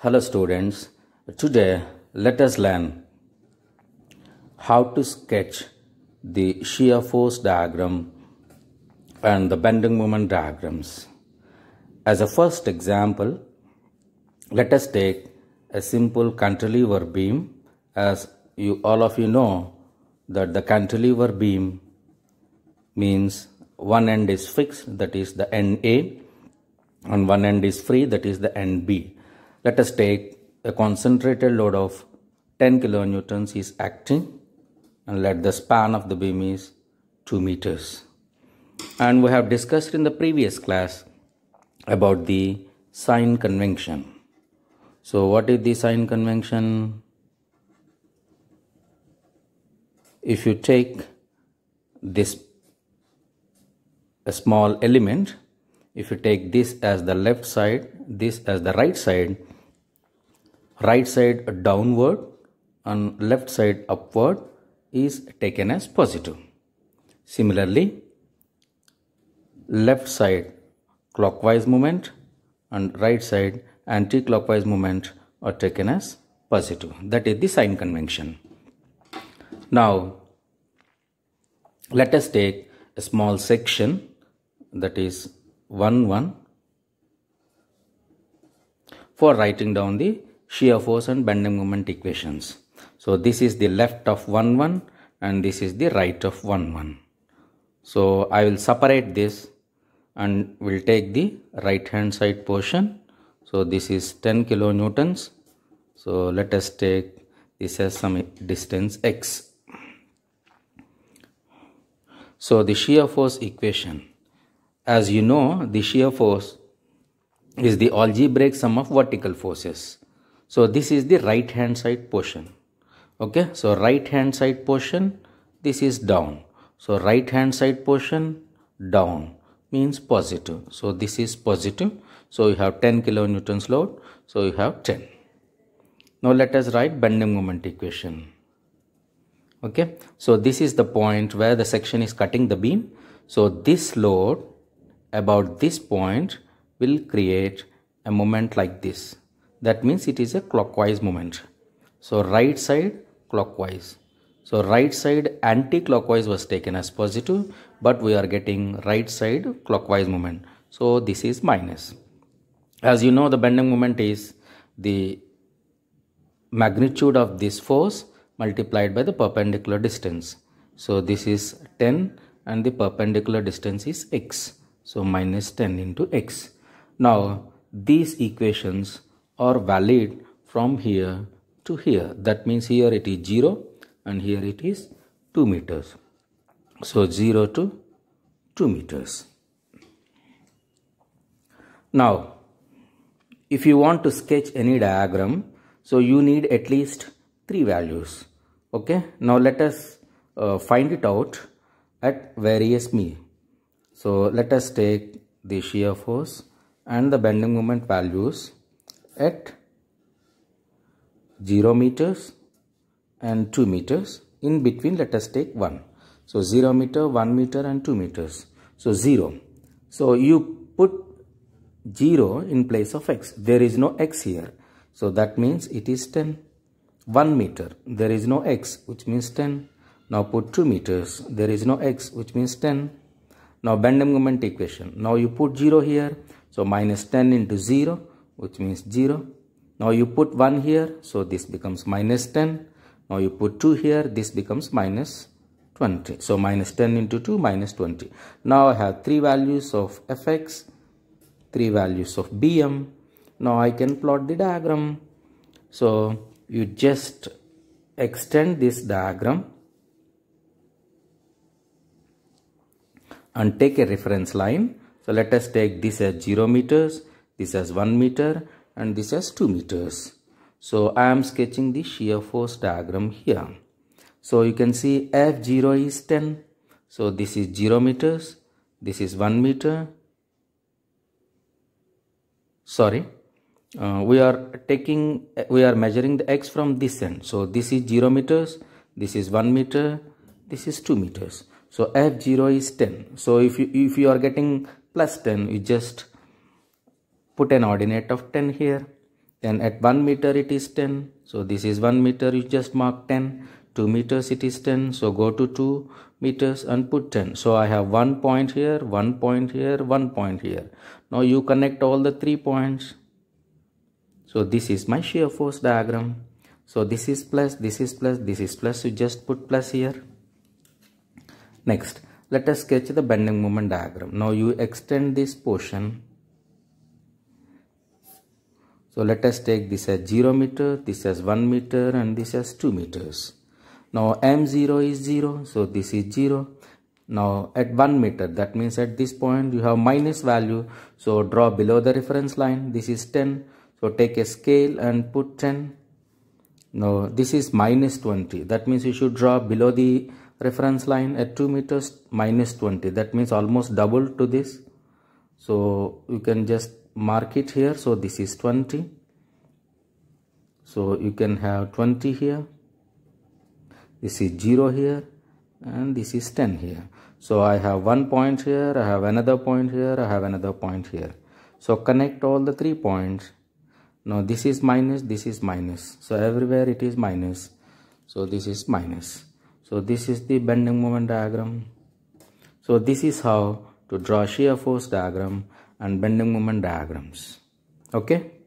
Hello students, today let us learn how to sketch the shear force diagram and the bending moment diagrams. As a first example, let us take a simple cantilever beam as you all of you know that the cantilever beam means one end is fixed that is the N A, and one end is free that is the N B. Let us take a concentrated load of 10 kilonewtons is acting and let the span of the beam is 2 meters. And we have discussed in the previous class about the sign convention. So what is the sign convention? If you take this a small element, if you take this as the left side, this as the right side, right side downward and left side upward is taken as positive. Similarly, left side clockwise movement and right side anti-clockwise movement are taken as positive. That is the sign convention. Now, let us take a small section that is 1 1 for writing down the shear force and bending moment equations. So this is the left of 1 1 and this is the right of 1 1. So I will separate this and will take the right hand side portion. So this is 10 kilonewtons. So let us take this as some distance x. So the shear force equation. As you know the shear force is the algebraic sum of vertical forces so this is the right hand side portion okay so right hand side portion this is down so right hand side portion down means positive so this is positive so you have 10 kilonewtons load so you have 10 now let us write bending moment equation okay so this is the point where the section is cutting the beam so this load about this point will create a moment like this that means it is a clockwise moment, so right side clockwise so right side anti-clockwise was taken as positive but we are getting right side clockwise moment. so this is minus as you know the bending moment is the magnitude of this force multiplied by the perpendicular distance so this is 10 and the perpendicular distance is x so minus 10 into x now these equations or valid from here to here. That means here it is 0 and here it is 2 meters. So 0 to 2 meters. Now, if you want to sketch any diagram, so you need at least three values. Okay. Now let us uh, find it out at various me. So let us take the shear force and the bending moment values at 0 meters and 2 meters in between let us take 1 so 0 meter 1 meter and 2 meters so 0 so you put 0 in place of x there is no x here so that means it is 10 1 meter there is no x which means 10 now put 2 meters there is no x which means 10 now Bandung-Moment equation now you put 0 here so minus 10 into 0 which means 0. Now you put 1 here, so this becomes minus 10. Now you put 2 here, this becomes minus 20. So minus 10 into 2, minus 20. Now I have 3 values of fx, 3 values of bm. Now I can plot the diagram. So you just extend this diagram and take a reference line. So let us take this as 0 meters this has 1 meter and this has 2 meters. So I am sketching the shear force diagram here. So you can see F0 is 10. So this is 0 meters. This is 1 meter. Sorry. Uh, we are taking, we are measuring the x from this end. So this is 0 meters. This is 1 meter. This is 2 meters. So F0 is 10. So if you, if you are getting plus 10, you just put an ordinate of 10 here then at 1 meter it is 10 so this is 1 meter you just mark 10 2 meters it is 10 so go to 2 meters and put 10 so i have one point here one point here one point here now you connect all the three points so this is my shear force diagram so this is plus this is plus this is plus you just put plus here next let us sketch the bending moment diagram now you extend this portion so let us take this as 0 meter, this as 1 meter and this as 2 meters. Now M0 is 0, so this is 0. Now at 1 meter, that means at this point you have minus value. So draw below the reference line, this is 10. So take a scale and put 10. Now this is minus 20, that means you should draw below the reference line at 2 meters minus 20. That means almost double to this. So you can just mark it here so this is 20 so you can have 20 here this is 0 here and this is 10 here so I have one point here I have another point here I have another point here so connect all the three points now this is minus this is minus so everywhere it is minus so this is minus so this is the bending moment diagram so this is how to draw shear force diagram and bending moment diagrams okay